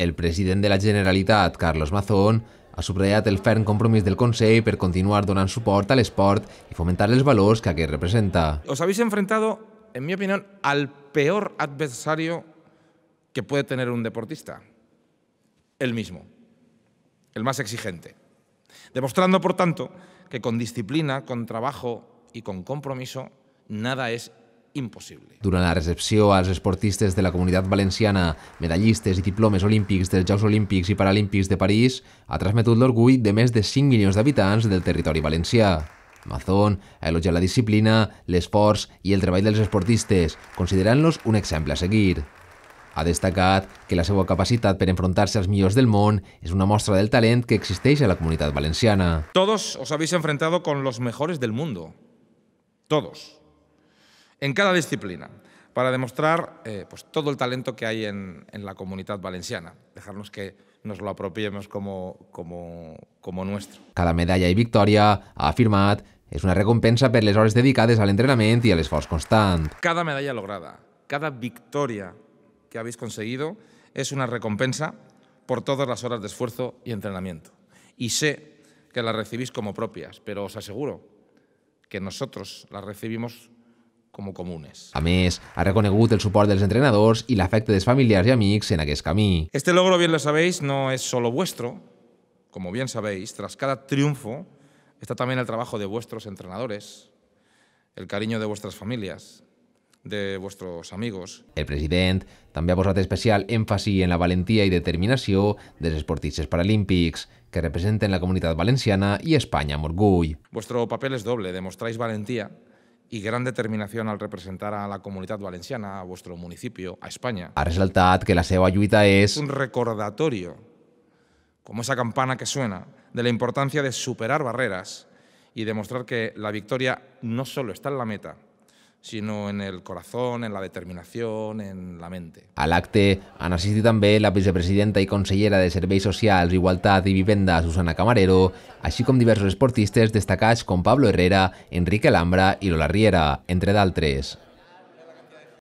El presidente de la Generalitat, Carlos Mazón, ha subrayado el ferm compromiso del Consejo per continuar su apoyo al sport y fomentar los valores que aquí representa. Os habéis enfrentado, en mi opinión, al peor adversario que puede tener un deportista, el mismo, el más exigente, demostrando, por tanto, que con disciplina, con trabajo y con compromiso, nada es impossible. Durant la recepció als esportistes de la comunitat valenciana, medallistes i diplomes olímpics dels Jocs Olímpics i Paralímpics de París, ha transmetut l'orgull de més de 5 milions d'habitants del territori valencià. Mazón ha elogiat la disciplina, l'esforç i el treball dels esportistes, considerant-los un exemple a seguir. Ha destacat que la seva capacitat per enfrontar-se als millors del món és una mostra del talent que existeix a la comunitat valenciana. Todos os habéis enfrentado con los mejores del mundo. Todos. en cada disciplina para demostrar eh, pues, todo el talento que hay en, la comunidad valenciana, dejarnos que nos lo apropiemos como, como, nuestro. Cada medalla y victoria, ha es una recompensa por las horas dedicadas al entrenamiento y al esfuerzo constante. Cada medalla lograda, cada victoria que habéis conseguido es una recompensa por todas las horas de esfuerzo y entrenamiento. Y sé que las recibís como propias, pero os aseguro que nosotros las recibimos com comunes. A més, ha reconegut el suport dels entrenadors i l'afecte dels familiars i amics en aquest camí. Este logro, bien lo sabéis, no es solo vuestro. Como bien sabéis, tras cada triunfo está también el trabajo de vuestros entrenadores, el cariño de vuestras familias, de vostres amigos. El president també ha posat especial èmfasi en la valentia i determinació dels esportistes paralímpics que representen la comunitat valenciana i Espanya amb orgull. Vuestro papel es doble, demostráis valentía ...y gran determinación al representar a la comunidad valenciana, a vuestro municipio, a España... Ha resaltar que la seva lluita es... Un recordatorio... ...como esa campana que suena, de la importancia de superar barreras... ...y demostrar que la victoria no solo está en la meta, sinó en el corazón, en la determinación, en la mente. A l'acte han assistit també la vicepresidenta i consellera de Serveis Socials, Igualtat i Vivenda, Susana Camarero, així com diversos esportistes destacats com Pablo Herrera, Enrique Alhambra i Lola Riera, entre d'altres.